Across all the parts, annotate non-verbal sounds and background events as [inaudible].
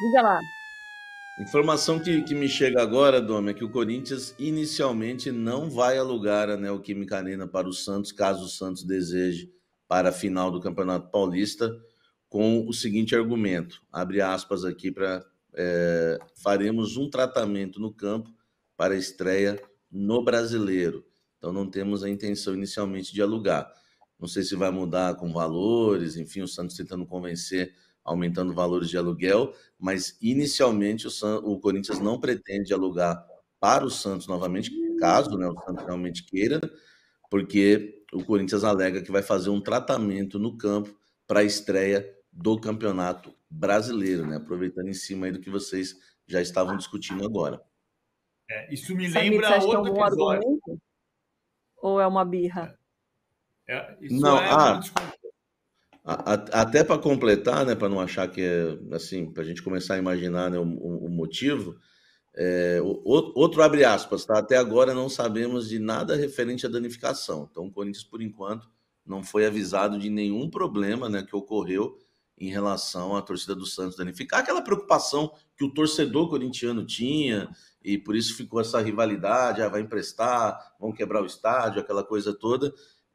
Diga lá. Informação que, que me chega agora, Dom, é que o Corinthians inicialmente não vai alugar a Neoquímica Arena para o Santos, caso o Santos deseje, para a final do Campeonato Paulista, com o seguinte argumento: abre aspas aqui para. É, faremos um tratamento no campo para a estreia no brasileiro. Então não temos a intenção inicialmente de alugar. Não sei se vai mudar com valores, enfim, o Santos tentando convencer aumentando valores de aluguel, mas inicialmente o, San, o Corinthians não pretende alugar para o Santos novamente, caso né, o Santos realmente queira, porque o Corinthians alega que vai fazer um tratamento no campo para a estreia do Campeonato Brasileiro, né? Aproveitando em cima do que vocês já estavam discutindo agora. É, isso me lembra Samir, é outro é um episódio. Argumento? Ou é uma birra? É, é isso Não, é ah, até para completar, né, para não achar que é assim, para a gente começar a imaginar né, o, o, motivo, é, o, outro abre aspas, tá? Até agora não sabemos de nada referente à danificação. Então, o Corinthians, por enquanto, não foi avisado de nenhum problema né, que ocorreu em relação à torcida do Santos danificar. Aquela preocupação que o torcedor corintiano tinha, e por isso ficou essa rivalidade: ah, vai emprestar, vão quebrar o estádio, aquela coisa toda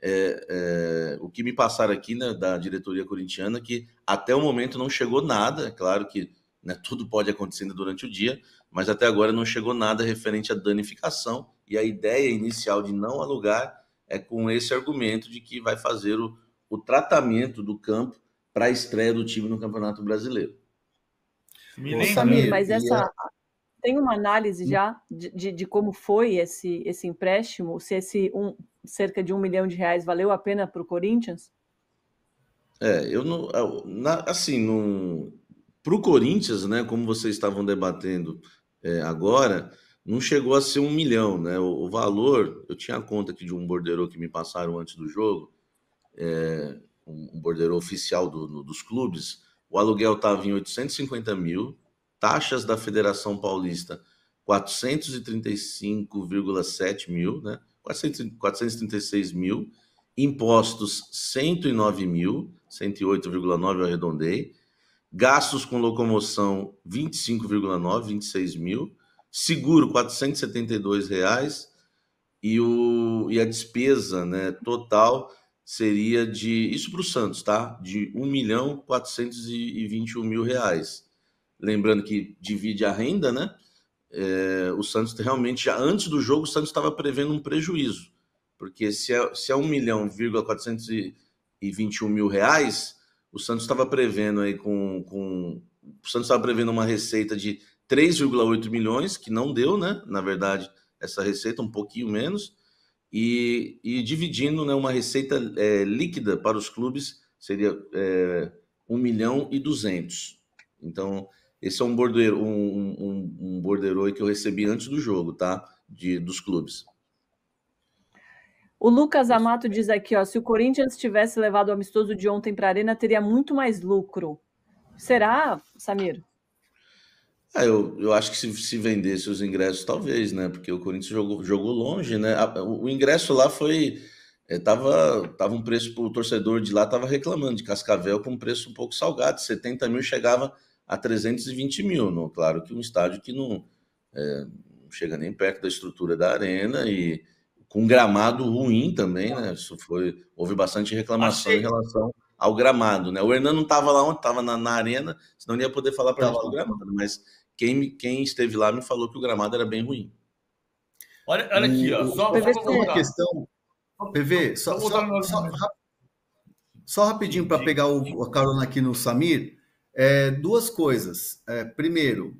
é, é, o que me passaram aqui né, da diretoria corintiana que até o momento não chegou nada. É claro que né, tudo pode acontecer durante o dia, mas até agora não chegou nada referente à danificação. E a ideia inicial de não alugar é com esse argumento de que vai fazer o, o tratamento do campo para a estreia do time no Campeonato Brasileiro. me Ô, Samir, mas essa tem uma análise hum. já de, de, de, como foi esse, esse empréstimo, se esse um cerca de um milhão de reais valeu a pena para o Corinthians? É, eu não. Na, assim, Para o Corinthians, né, como vocês estavam debatendo é, agora, não chegou a ser um milhão, né? O, o, valor, eu tinha a conta aqui de um borderô que me passaram antes do jogo, é, um, um borderô oficial do, no, dos clubes. O aluguel estava em 850 mil, taxas da Federação Paulista 435,7 mil, né? 436 mil, impostos 109 mil, 108,9 eu arredondei, gastos com locomoção 25,9, 26 mil, seguro 472 reais e, o, e a despesa né, total seria de, isso para o Santos, tá? De 1 milhão 421 mil reais. Lembrando que divide a renda, né? É, o Santos realmente, já antes do jogo, o Santos estava prevendo um prejuízo. Porque se é, se é 1 milhão, 421 mil reais, o Santos estava prevendo aí com, com o Santos estava prevendo uma receita de 3,8 milhões, que não deu, né? Na verdade, essa receita, um pouquinho menos, e, e dividindo né, uma receita é, líquida para os clubes seria é, 1 milhão e 200. Então, esse é um bordeiro, um, um, um que eu recebi antes do jogo, tá? De, dos clubes. O Lucas Amato diz aqui, ó, se o Corinthians tivesse levado o amistoso de ontem para a Arena, teria muito mais lucro. Será, Samir? É, eu, eu acho que se, se vendesse os ingressos, talvez, né? Porque o Corinthians jogou, jogou longe, né? o ingresso lá foi. É, tava, tava um preço para o torcedor de lá, tava reclamando de Cascavel com um preço um pouco salgado. 70 mil chegava a 320 mil. Não, claro que um estádio que não, é, não chega nem perto da estrutura da arena e com um gramado ruim também, né? Isso foi, houve bastante reclamação Achei. em relação ao gramado, né? O Hernan não estava lá onde estava na, na, arena, senão ele ia poder falar para gente do gramado, né, mas quem, quem esteve lá me falou que o gramado era bem ruim. Olha, olha aqui, ó, só, PV, só uma questão. PV, só, só, só, só rapidinho para pegar o, a carona aqui no Samir. É, duas coisas. É, primeiro,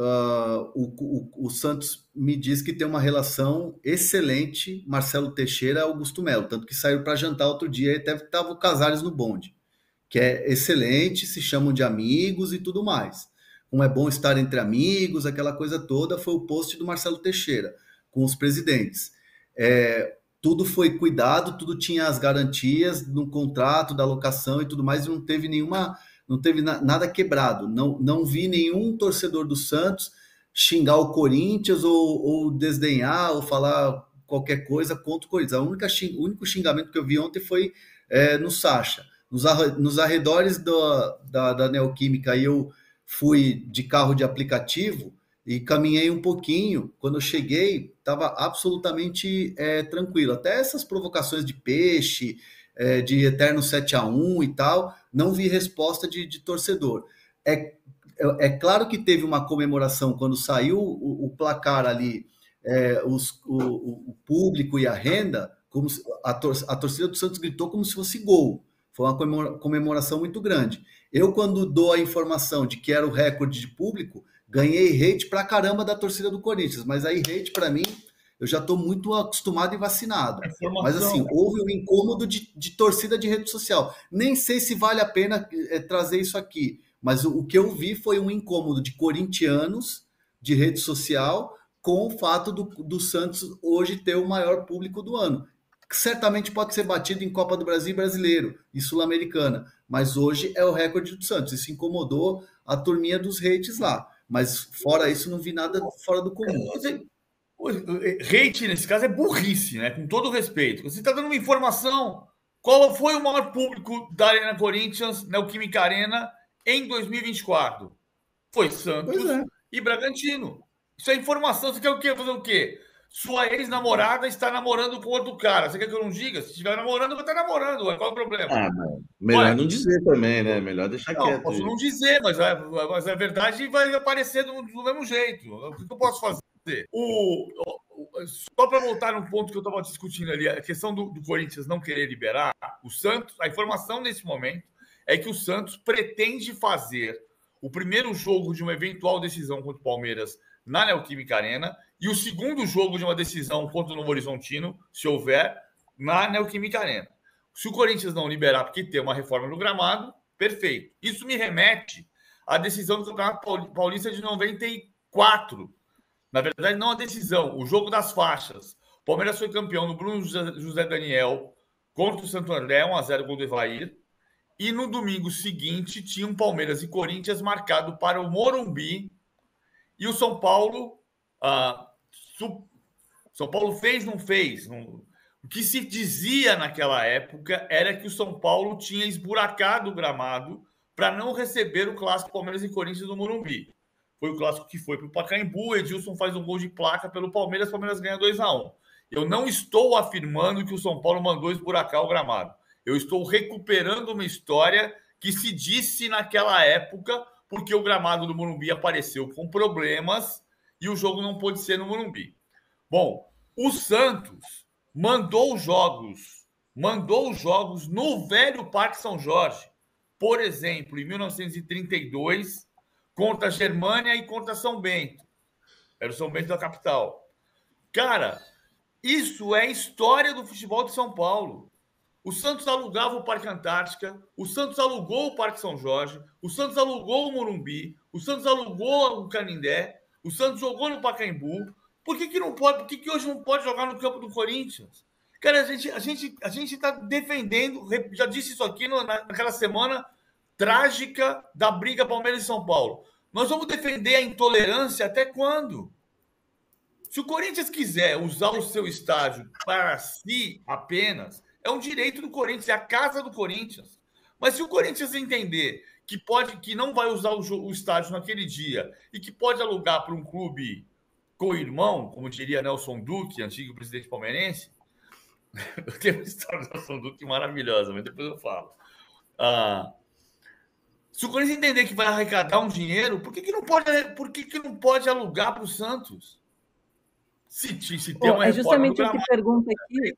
uh, o, o, o, Santos me diz que tem uma relação excelente, Marcelo Teixeira Augusto Melo, tanto que saiu para jantar outro dia e até estava o Casares no bonde, que é excelente, se chamam de amigos e tudo mais. Como é bom estar entre amigos, aquela coisa toda, foi o post do Marcelo Teixeira com os presidentes. É, tudo foi cuidado, tudo tinha as garantias no contrato, da locação e tudo mais, e não teve nenhuma não teve na, nada quebrado. Não, não vi nenhum torcedor do Santos xingar o Corinthians ou, ou desdenhar ou falar qualquer coisa contra o Corinthians. A única, o único xingamento que eu vi ontem foi é, no Sacha. Nos, nos arredores do, da, da Neoquímica, eu fui de carro de aplicativo e caminhei um pouquinho. Quando eu cheguei, estava absolutamente é, tranquilo. Até essas provocações de peixe, é, de eterno 7 a 1 e tal, não vi resposta de, de torcedor. É, é, é, claro que teve uma comemoração quando saiu o, o placar ali, é, os, o, o, público e a renda, como se, a, tor a torcida do Santos gritou como se fosse gol. Foi uma comemoração muito grande. Eu, quando dou a informação de que era o recorde de público, ganhei hate pra caramba da torcida do Corinthians, mas aí hate para mim eu já estou muito acostumado e vacinado. É mas assim, houve um incômodo de, de, torcida de rede social. Nem sei se vale a pena é, trazer isso aqui, mas o, o, que eu vi foi um incômodo de corintianos de rede social com o fato do, do Santos hoje ter o maior público do ano. Que certamente pode ser batido em Copa do Brasil brasileiro e Sul-Americana, mas hoje é o recorde do Santos. Isso incomodou a turminha dos redes lá. Mas fora isso, não vi nada fora do comum. É, eh, hate, nesse caso, é burrice, né? Com todo respeito. Você está dando uma informação. Qual foi o maior público da Arena Corinthians, Neoquímica Arena, em 2024? Foi Santos é. e Bragantino. Isso é informação. Você quer o quê? Fazer o quê? Sua ex-namorada está namorando com outro cara. Você quer que eu não diga? Se estiver namorando, vai estar namorando. Ué. Qual é o problema? Ah, melhor não dizer também, né? Melhor deixar não, quieto. Posso não dizer, mas, mas a verdade vai aparecer do, do mesmo jeito. O que eu posso fazer? você. O, só para voltar um ponto que eu estava discutindo ali, a questão do, do Corinthians não querer liberar, o Santos, a informação nesse momento é que o Santos pretende fazer o primeiro jogo de uma eventual decisão contra o Palmeiras na Neoquímica Arena e o segundo jogo de uma decisão contra o Novo Horizontino, se houver, na Neoquímica Arena. Se o Corinthians não liberar porque tem uma reforma no gramado, perfeito. Isso me remete à decisão do Campeonato Paulista de 94, na verdade, não a decisão, o jogo das faixas. O Palmeiras foi campeão no Bruno José Daniel contra o Santo André, 1x0 gol do Evair. E no domingo seguinte, tinha um Palmeiras e Corinthians marcado para o Morumbi. E o São Paulo. Ah, São Paulo fez, não fez. Não... O que se dizia naquela época era que o São Paulo tinha esburacado o gramado para não receber o clássico Palmeiras e Corinthians no Morumbi. Foi o clássico que foi para o Pacaembu. Edilson faz um gol de placa pelo Palmeiras. O Palmeiras ganha 2 a 1 Eu não estou afirmando que o São Paulo mandou esburacar o gramado. Eu estou recuperando uma história que se disse naquela época, porque o gramado do Morumbi apareceu com problemas e o jogo não pôde ser no Morumbi. Bom, o Santos mandou jogos, mandou jogos no velho Parque São Jorge. Por exemplo, em 1932, contra a Germânia e contra São Bento. Era o São Bento da capital. Cara, isso é história do futebol de São Paulo. O Santos alugava o Parque Antártica, o Santos alugou o Parque São Jorge, o Santos alugou o Morumbi, o Santos alugou o Canindé, o Santos jogou no Pacaembu. Por que, que não pode? Por que, que hoje não pode jogar no campo do Corinthians? Cara, a gente a gente a gente está defendendo. Já disse isso aqui no, naquela semana trágica da briga Palmeiras e São Paulo. Nós vamos defender a intolerância até quando? Se o Corinthians quiser usar o seu estádio para si apenas, é um direito do Corinthians, é a casa do Corinthians. Mas se o Corinthians entender que pode, que não vai usar o, o estádio naquele dia e que pode alugar para um clube com irmão como diria Nelson Duque, antigo presidente palmeirense, [laughs] eu tenho uma história do Nelson Duque maravilhosa, mas depois eu falo. Ah, se o Corinthians entender que vai arrecadar um dinheiro, por que, que, não, pode, por que, que não pode alugar para o Santos? Se, se tem oh, uma é justamente o que pergunta aqui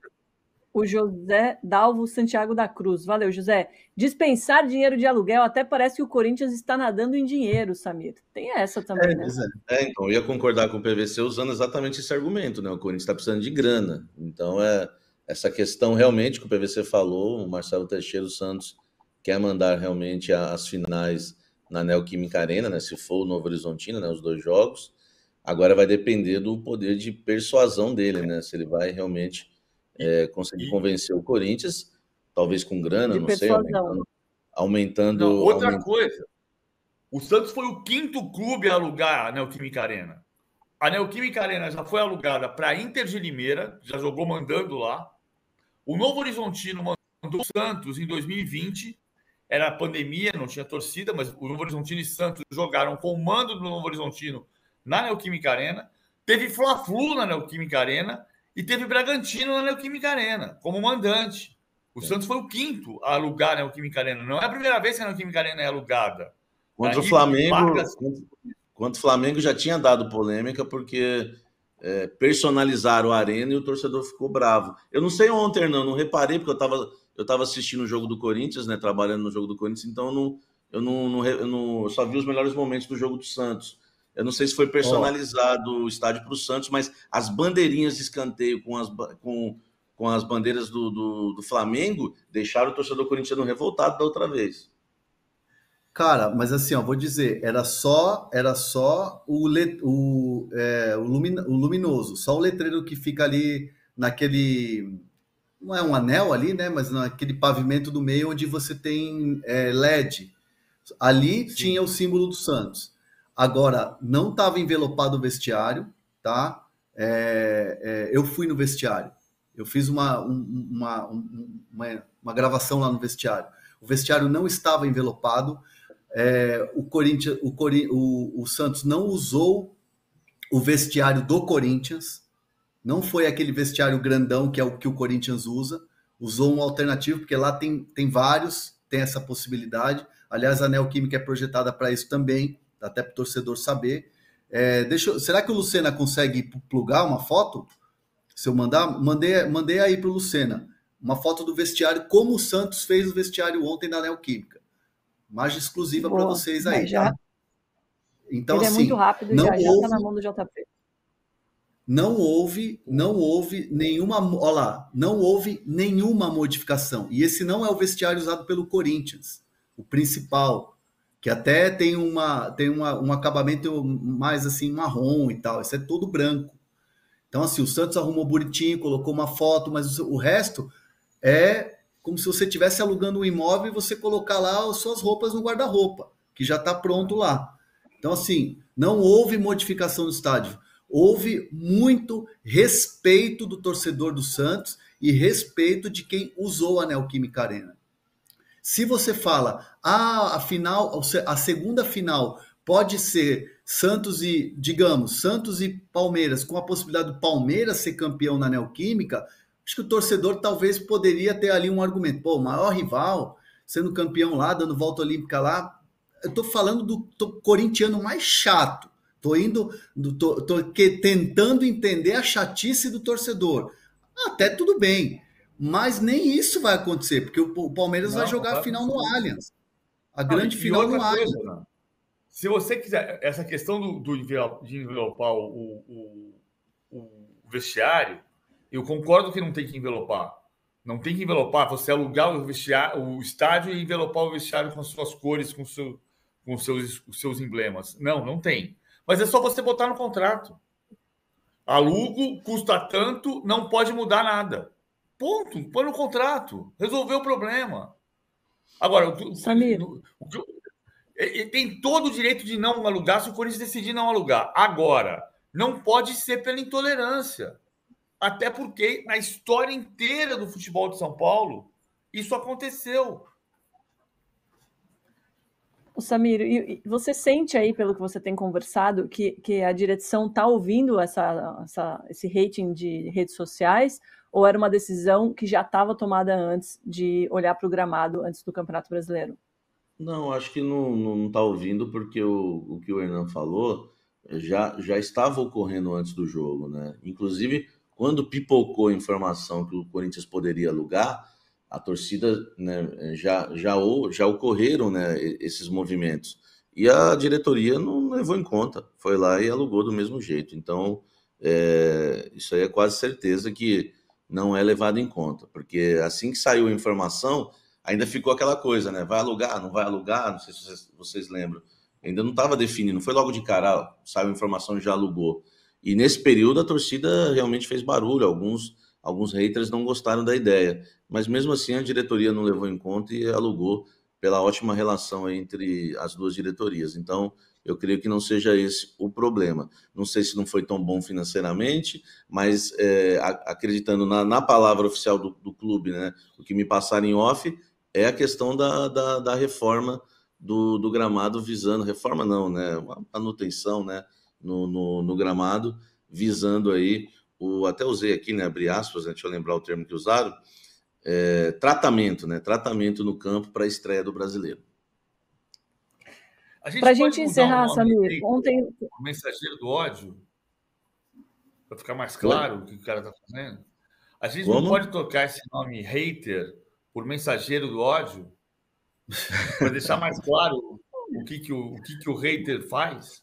o José Dalvo Santiago da Cruz. Valeu, José. Dispensar dinheiro de aluguel até parece que o Corinthians está nadando em dinheiro, Samir. Tem essa também. É, né? É. é, então, eu ia concordar com o PVC usando exatamente esse argumento, né? O Corinthians está precisando de grana. Então, é essa questão realmente que o PVC falou, o Marcelo Teixeira Santos quer mandar realmente as finais na Neoquímica Arena, né? Se for o Novo Horizontino, né? Os dois jogos. Agora vai depender do poder de persuasão dele, né? Se ele vai realmente é, conseguir convencer o Corinthians, talvez com grana, não sei, aumentando. aumentando não, outra coisa, o Santos foi o quinto clube a alugar a Neoquímica Arena. A Neoquímica Arena já foi alugada para Inter de Limeira, já jogou mandando lá. O Novo Horizontino mandou o Santos em 2020 era pandemia, não tinha torcida, mas o Novo Horizontino e Santos jogaram com o mando do Novo Horizontino na Neoquímica Arena, teve Fla-Flu na Neoquímica Arena e teve Bragantino na Neoquímica Arena, como mandante. O é. Santos foi o quinto a alugar a Neoquímica Arena. Não é a primeira vez que a Neoquímica Arena é alugada. Contra Aí, o Flamengo, Vargas... o Flamengo já tinha dado polêmica, porque é, personalizaram a arena e o torcedor ficou bravo. Eu não sei ontem, não, não reparei, porque eu estava eu estava assistindo o jogo do Corinthians, né? Trabalhando no jogo do Corinthians, então eu não, eu não, não, eu não eu só vi os melhores momentos do jogo do Santos. Eu não sei se foi personalizado oh. o estádio para o Santos, mas as bandeirinhas de escanteio com as, com, com as bandeiras do, do, do Flamengo deixaram o torcedor corintiano revoltado da outra vez. Cara, mas assim, ó, vou dizer, era só, era só o, o, é, o, luminoso, só o letreiro que fica ali naquele não é um anel ali, né? Mas naquele é pavimento do meio onde você tem é, LED. Ali Sim. tinha o símbolo do Santos. Agora, não estava envelopado o vestiário, tá? É, é, eu fui no vestiário. Eu fiz uma, um, uma, um, uma, uma, gravação lá no vestiário. O vestiário não estava envelopado. É, o, Corinthians, o, o, o Santos não usou o vestiário do Corinthians não foi aquele vestiário grandão que é o que o Corinthians usa. Usou um alternativo, porque lá tem, tem vários, tem essa possibilidade. Aliás, a Neoquímica é projetada para isso também, até para o torcedor saber. É, deixa, será que o Lucena consegue plugar uma foto? Se eu mandar, mandei, mandei aí para o Lucena uma foto do vestiário, como o Santos fez o vestiário ontem da Neoquímica. Imagem exclusiva para vocês aí. É, já... Tá? Então, Ele assim, é muito assim, rápido, não já, houve... tá na mão do JP não houve, não houve nenhuma, olá, não houve nenhuma modificação. E esse não é o vestiário usado pelo Corinthians, o principal, que até tem uma tem uma, um acabamento mais assim marrom e tal. Isso é todo branco. Então assim, o Santos arrumou bonitinho, colocou uma foto, mas o resto é como se você estivesse alugando um imóvel e você colocar lá as suas roupas no guarda-roupa, que já está pronto lá. Então assim, não houve modificação no estádio houve muito respeito do torcedor do Santos e respeito de quem usou a Neoquímica Arena. Se você fala, ah, a final, a segunda final pode ser Santos e, digamos, Santos e Palmeiras, com a possibilidade do Palmeiras ser campeão na Neoquímica, acho que o torcedor talvez poderia ter ali um argumento, pô, o maior rival, sendo campeão lá, dando volta olímpica lá. Eu tô falando do tô, corintiano mais chato Tô indo, tô, tô que, tentando entender a chatice do torcedor. Até tudo bem, mas nem isso vai acontecer, porque o, o Palmeiras não, vai jogar não, a final não. no Allianz. A grande final no Allianz. Se você quiser, essa questão do, do de envelopar o, o, o, vestiário, eu concordo que não tem que envelopar. Não tem que envelopar, você alugar o, vestiário, o estádio e envelopar o vestiário com as suas cores, com, seu, com seus, os seus emblemas. Não, não tem. Mas é só você botar no contrato. Alugo, custa tanto, não pode mudar nada. Ponto. Põe no contrato. Resolveu o problema. Agora, Samir. ele é, é, tem todo o direito de não alugar se o Corinthians decidir não alugar. Agora, não pode ser pela intolerância. Até porque na história inteira do futebol de São Paulo, isso aconteceu. O Samir, e você sente aí, pelo que você tem conversado, que, que a direção está ouvindo essa, essa, esse rating de redes sociais? Ou era uma decisão que já estava tomada antes de olhar para o gramado antes do Campeonato Brasileiro? Não, acho que não está ouvindo, porque o, o que o Hernan falou eh, já, já estava ocorrendo antes do jogo, né? Inclusive, quando pipocou a informação que o Corinthians poderia alugar, a torcida né, já, já, já ocorreram né, esses movimentos. E a diretoria não levou em conta, foi lá e alugou do mesmo jeito. Então, é, isso aí é quase certeza que não é levado em conta, porque assim que saiu a informação, ainda ficou aquela coisa, né? Vai alugar, não vai alugar, não sei se vocês, vocês lembram. Ainda não estava definido, não foi logo de cara, saiu a informação já alugou. E nesse período a torcida realmente fez barulho, alguns alguns haters não gostaram da ideia, mas mesmo assim a diretoria não levou em conta e alugou pela ótima relação entre as duas diretorias. Então, eu creio que não seja esse o problema. Não sei se não foi tão bom financeiramente, mas é, acreditando na, na, palavra oficial do, do, clube, né, o que me passaram em off é a questão da, da, da reforma do, do, gramado visando reforma não, né, manutenção, né, no, no, no gramado visando aí o, até usei aqui, né, abri aspas, né, deixa eu lembrar o termo que usaram, é, tratamento, né, tratamento no campo para a estreia do brasileiro. Para a gente, gente encerrar, Samir, ontem... O mensageiro do ódio, para ficar mais claro Oi? o que o cara está fazendo. A gente Como? não pode tocar esse nome hater por mensageiro do ódio [laughs] para deixar mais claro o que, que, o, o, que, que o hater faz.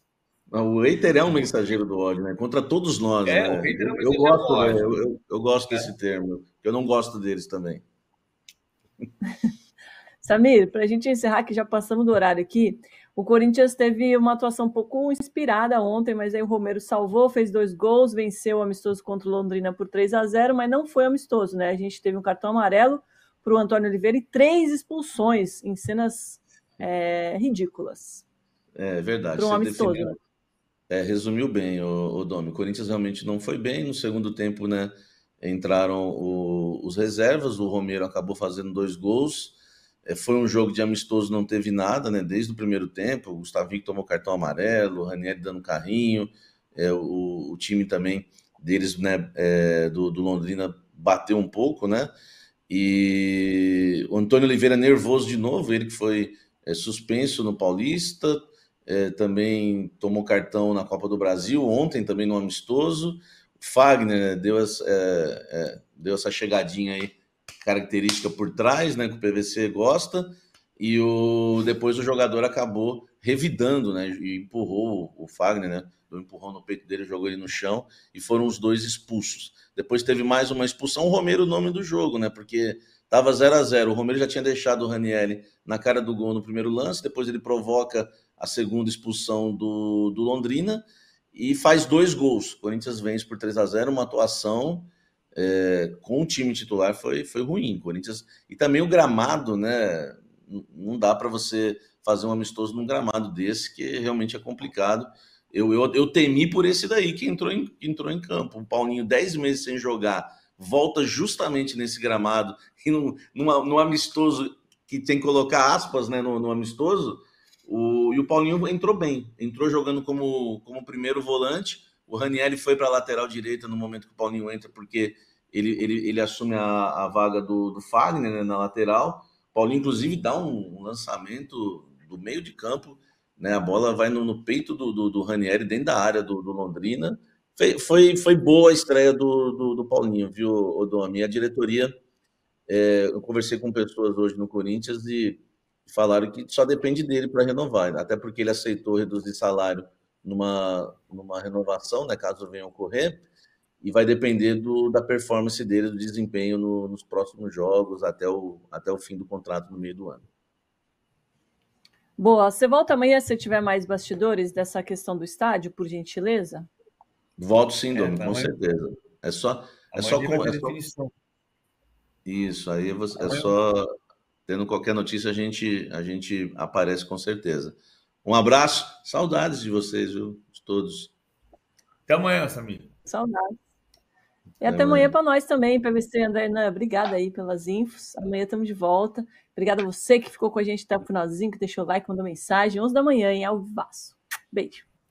O hater é um mensageiro do ódio, né? Contra todos nós. É, né? o hater é um eu, gosto, do ódio. Eu, eu, eu gosto é. desse termo. Eu não gosto deles também. [laughs] Samir, para a gente encerrar, que já passamos do horário aqui, o Corinthians teve uma atuação um pouco inspirada ontem, mas aí o Romero salvou, fez dois gols, venceu o amistoso contra o Londrina por 3 a 0 mas não foi amistoso, né? A gente teve um cartão amarelo para o Antônio Oliveira e três expulsões em cenas é, ridículas. É verdade. Para um amistoso. Definiu, é, resumiu bem, o, o Domi. O Corinthians realmente não foi bem. No segundo tempo, né? Entraram o, os reservas, o Romero acabou fazendo dois gols. É, foi um jogo de amistoso, não teve nada, né? Desde o primeiro tempo, o Gustavinho tomou cartão amarelo, o Ranieri dando carrinho, é, o, o, time também deles, né? É, do, do Londrina bateu um pouco, né? E o Antônio Oliveira nervoso de novo, ele que foi é, suspenso no Paulista, é, também tomou cartão na Copa do Brasil, ontem também no amistoso. Fagner né, deu, essa, é, é, deu essa chegadinha aí, característica por trás, né, que o PVC gosta, e o, depois o jogador acabou revidando, né, e empurrou o Fagner, né, deu um empurrão no peito dele, jogou ele no chão, e foram os dois expulsos. Depois teve mais uma expulsão, o Romero, o nome do jogo, né, porque estava 0 a 0 O Romero já tinha deixado o Ranielli na cara do gol no primeiro lance, depois ele provoca a segunda expulsão do, do Londrina e faz dois gols. O Corinthians vence por 3 a 0 uma atuação é, com o time titular foi, foi ruim. Corinthians E também o gramado, né? Não dá para você fazer um amistoso num gramado desse, que realmente é complicado. Eu, eu, eu temi por esse daí que entrou em, entrou em campo. O Paulinho, 10 meses sem jogar, volta justamente nesse gramado, e num, num amistoso que tem que colocar aspas né, no, no amistoso, o, e o Paulinho entrou bem, entrou jogando como, como primeiro volante. O Ranieri foi para a lateral direita no momento que o Paulinho entra, porque ele, ele, ele assume a, a vaga do, do Fagner né, na lateral. O Paulinho, inclusive, dá um, um, lançamento do meio de campo. Né, a bola vai no, no peito do, do, do, Ranieri, dentro da área do, do Londrina. Foi, foi, foi, boa a estreia do, do, do Paulinho, viu, Odomi? A diretoria, é, eu conversei com pessoas hoje no Corinthians e falaram que só depende dele para renovar, né? até porque ele aceitou reduzir salário numa, numa renovação, né, caso venha ocorrer, e vai depender do, da performance dele, do desempenho no, nos próximos jogos, até o, até o fim do contrato no meio do ano. Boa, você volta amanhã se tiver mais bastidores dessa questão do estádio, por gentileza? Volto sim, é, Domingo, é, com amanhã... certeza. É só. É só, com, é só... Isso, aí você, é só Tendo qualquer notícia, a gente, a gente aparece com certeza. Um abraço, saudades de vocês, viu? De todos. Até amanhã, Samir. Saudades. E até, até amanhã, para nós também, para PVC André Obrigada aí pelas infos. Amanhã estamos de volta. Obrigada a você que ficou com a gente até o finalzinho, que deixou o like, mandou mensagem. 11 da manhã, em Alvaço. Beijo.